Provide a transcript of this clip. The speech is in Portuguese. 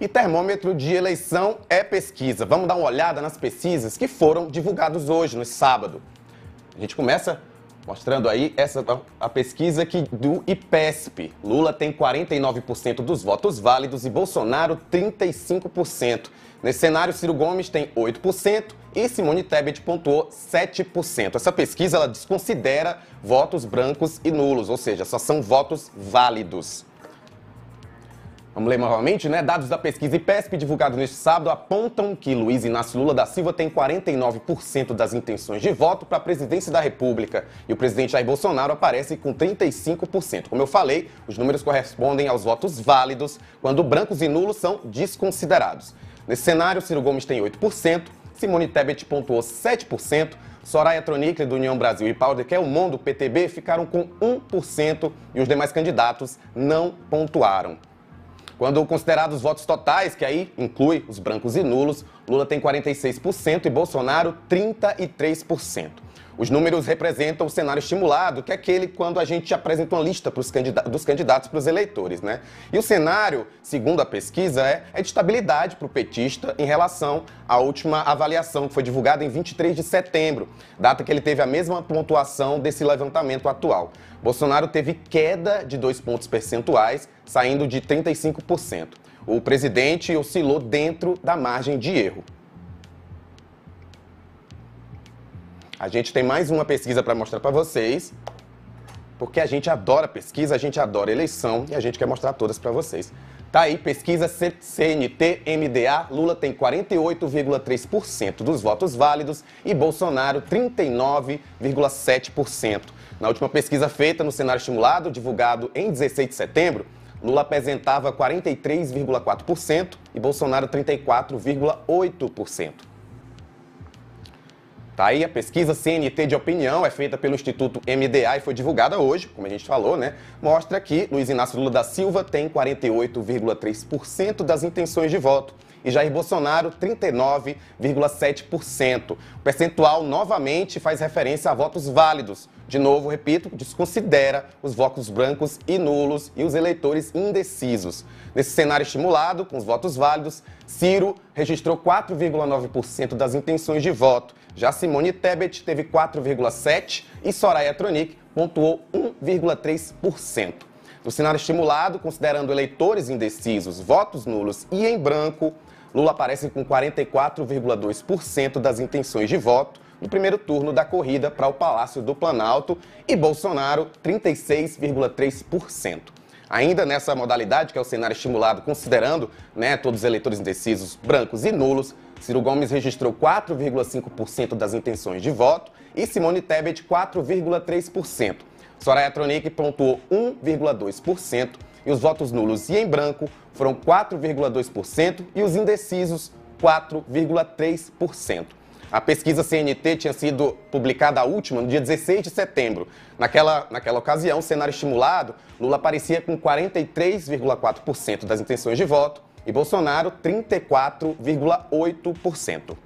E termômetro de eleição é pesquisa. Vamos dar uma olhada nas pesquisas que foram divulgadas hoje, no sábado. A gente começa mostrando aí essa a pesquisa que do IPESP. Lula tem 49% dos votos válidos e Bolsonaro 35%. Nesse cenário, Ciro Gomes tem 8% e Simone Tebet pontuou 7%. Essa pesquisa ela desconsidera votos brancos e nulos, ou seja, só são votos válidos. Vamos ler novamente, né? Dados da pesquisa IPESP divulgados neste sábado apontam que Luiz Inácio Lula da Silva tem 49% das intenções de voto para a presidência da República e o presidente Jair Bolsonaro aparece com 35%. Como eu falei, os números correspondem aos votos válidos quando brancos e nulos são desconsiderados. Nesse cenário, Ciro Gomes tem 8%, Simone Tebet pontuou 7%, Soraya Tronic, do União Brasil, e Paulo de o do PTB, ficaram com 1% e os demais candidatos não pontuaram. Quando considerados os votos totais, que aí inclui os brancos e nulos, Lula tem 46% e Bolsonaro 33%. Os números representam o cenário estimulado, que é aquele quando a gente apresenta uma lista candidatos, dos candidatos para os eleitores. Né? E o cenário, segundo a pesquisa, é, é de estabilidade para o petista em relação à última avaliação, que foi divulgada em 23 de setembro, data que ele teve a mesma pontuação desse levantamento atual. Bolsonaro teve queda de dois pontos percentuais, saindo de 35%. O presidente oscilou dentro da margem de erro. A gente tem mais uma pesquisa para mostrar para vocês, porque a gente adora pesquisa, a gente adora eleição e a gente quer mostrar todas para vocês. Tá aí, pesquisa CNT-MDA, Lula tem 48,3% dos votos válidos e Bolsonaro 39,7%. Na última pesquisa feita no cenário estimulado, divulgado em 16 de setembro, Lula apresentava 43,4% e Bolsonaro 34,8%. Tá aí a pesquisa CNT de opinião é feita pelo Instituto MDA e foi divulgada hoje, como a gente falou, né? Mostra que Luiz Inácio Lula da Silva tem 48,3% das intenções de voto e Jair Bolsonaro 39,7%. O percentual novamente faz referência a votos válidos. De novo, repito, desconsidera os votos brancos e nulos e os eleitores indecisos. Nesse cenário estimulado, com os votos válidos, Ciro registrou 4,9% das intenções de voto. Já se Simone Tebet teve 4,7% e Soraya Tronic pontuou 1,3%. No cenário estimulado, considerando eleitores indecisos, votos nulos e em branco, Lula aparece com 44,2% das intenções de voto no primeiro turno da corrida para o Palácio do Planalto e Bolsonaro 36,3% ainda nessa modalidade, que é o cenário estimulado, considerando né, todos os eleitores indecisos, brancos e nulos, Ciro Gomes registrou 4,5% das intenções de voto e Simone Tebet 4,3%. Soraya Tronic pontuou 1,2% e os votos nulos e em branco foram 4,2% e os indecisos 4,3%. A pesquisa CNT tinha sido publicada a última no dia 16 de setembro. Naquela, naquela ocasião, cenário estimulado, Lula aparecia com 43,4% das intenções de voto e Bolsonaro 34,8%.